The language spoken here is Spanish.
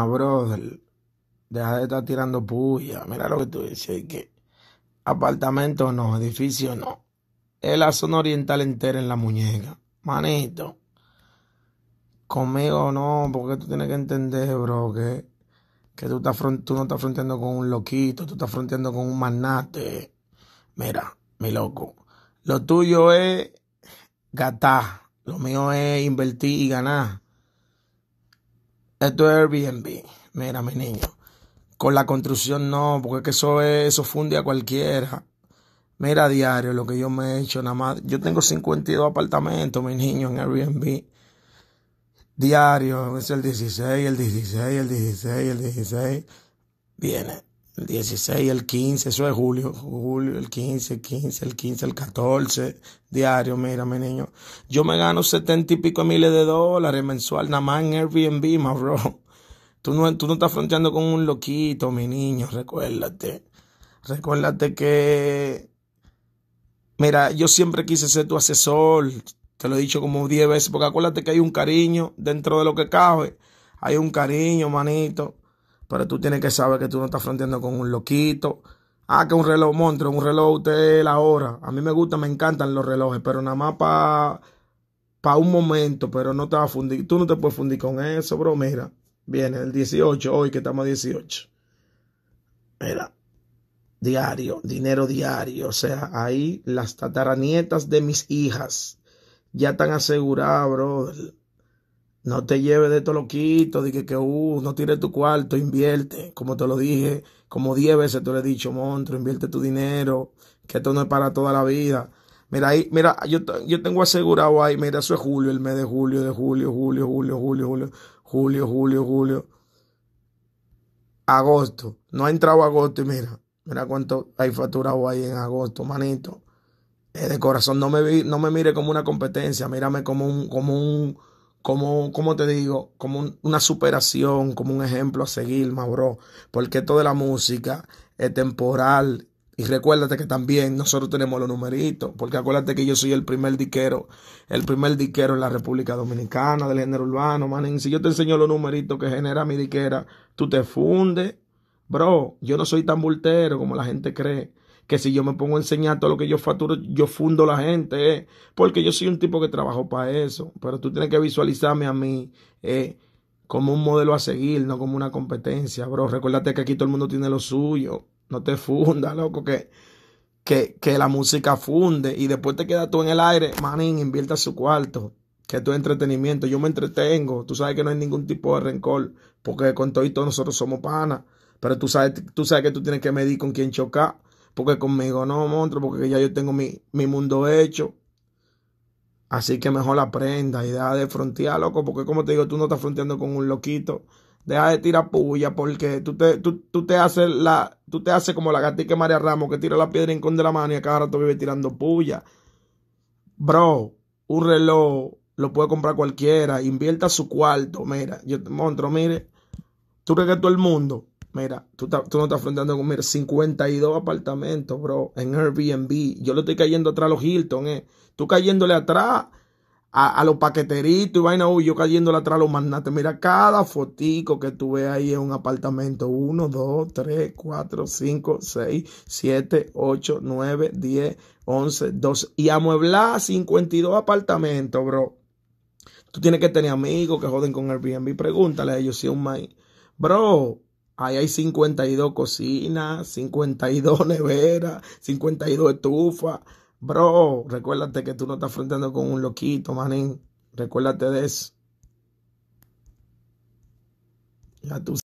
Ah, brother, deja de estar tirando puya. Mira lo que tú dices, que apartamento no, edificio no. Es la zona oriental entera en la muñeca. Manito, conmigo no, porque tú tienes que entender, bro, que, que tú, no estás fronteando con un loquito, tú estás fronteando con un magnate. Mira, mi loco, lo tuyo es gastar, lo mío es invertir y ganar. Esto es Airbnb. Mira, mi niño. Con la construcción no, porque eso, eso funde a cualquiera. Mira, diario, lo que yo me he hecho, nada más. Yo tengo 52 apartamentos, mi niño, en Airbnb. Diario, es el 16, el 16, el 16, el 16. Viene el 16, el 15, eso es julio, julio, el 15, el 15, el 15, el 14, diario, mira, mi niño. Yo me gano setenta y pico miles de dólares mensual, nada más en Airbnb, my bro. Tú no, tú no estás fronteando con un loquito, mi niño, recuérdate. Recuérdate que, mira, yo siempre quise ser tu asesor, te lo he dicho como 10 veces, porque acuérdate que hay un cariño dentro de lo que cabe. Hay un cariño, manito. Pero tú tienes que saber que tú no estás fronteando con un loquito. Ah, que un reloj monstruo, un reloj usted la hora. A mí me gusta, me encantan los relojes, pero nada más para un momento, pero no te vas a fundir. Tú no te puedes fundir con eso, bro. Mira, viene el 18, hoy que estamos a 18. Mira, diario, dinero diario. O sea, ahí las tataranietas de mis hijas ya están aseguradas, brother. No te lleves de toloquito, de que, que uh, no tires tu cuarto, invierte. Como te lo dije, como 10 veces te lo he dicho, monstruo, invierte tu dinero, que esto no es para toda la vida. Mira, ahí, mira, yo, yo tengo asegurado ahí, mira, eso es julio, el mes de julio, de julio, julio, julio, julio, julio, julio, julio, julio. Agosto. No ha entrado agosto y mira, mira cuánto hay facturado ahí en agosto, manito. Eh, de corazón, no me, vi, no me mire como una competencia, mírame como un, como un como, como te digo, como una superación, como un ejemplo a seguir, ma bro, porque toda la música es temporal. Y recuérdate que también nosotros tenemos los numeritos, porque acuérdate que yo soy el primer diquero, el primer diquero en la República Dominicana del género urbano, man. Si yo te enseño los numeritos que genera mi diquera, tú te fundes. Bro, yo no soy tan bultero como la gente cree que si yo me pongo a enseñar todo lo que yo facturo, yo fundo la gente, eh, porque yo soy un tipo que trabajo para eso. Pero tú tienes que visualizarme a mí eh, como un modelo a seguir, no como una competencia, bro. Recuérdate que aquí todo el mundo tiene lo suyo. No te fundas, loco, que, que, que la música funde y después te quedas tú en el aire. Manín, invierta su cuarto que esto entretenimiento. Yo me entretengo. Tú sabes que no hay ningún tipo de rencor, porque con todo y nosotros somos panas. Pero tú sabes, tú sabes que tú tienes que medir con quién chocar. Porque conmigo no, monstruo, porque ya yo tengo mi, mundo hecho. Así que mejor aprenda y deja de frontear, loco, porque como te digo, tú no estás fronteando con un loquito. Deja de tirar puya porque tú te, tú, haces la, tú te haces como la que María Ramos que tira la piedra en con de la mano y cada rato vive tirando puya. Bro, un reloj lo puede comprar cualquiera, invierta su cuarto, mira, yo te montro mire, tú crees que todo el mundo Mira, tú, tú no estás afrontando con, mira, 52 apartamentos, bro, en Airbnb. Yo le estoy cayendo atrás a los Hilton, eh. Tú cayéndole atrás a, a, los paqueteritos y vaina, uy, yo cayéndole atrás a los magnates. Mira, cada fotico que tú ves ahí es un apartamento. 1, 2, 3, 4, 5, 6, 7, 8, 9, 10, 11, 12. Y amueblar 52 apartamentos, bro. Tú tienes que tener amigos que joden con Airbnb. Pregúntale a ellos si es un maíz. Bro, Ahí hay 52 cocinas, 52 neveras, 52 estufas. Bro, recuérdate que tú no estás enfrentando con un loquito, manín. Recuérdate de eso.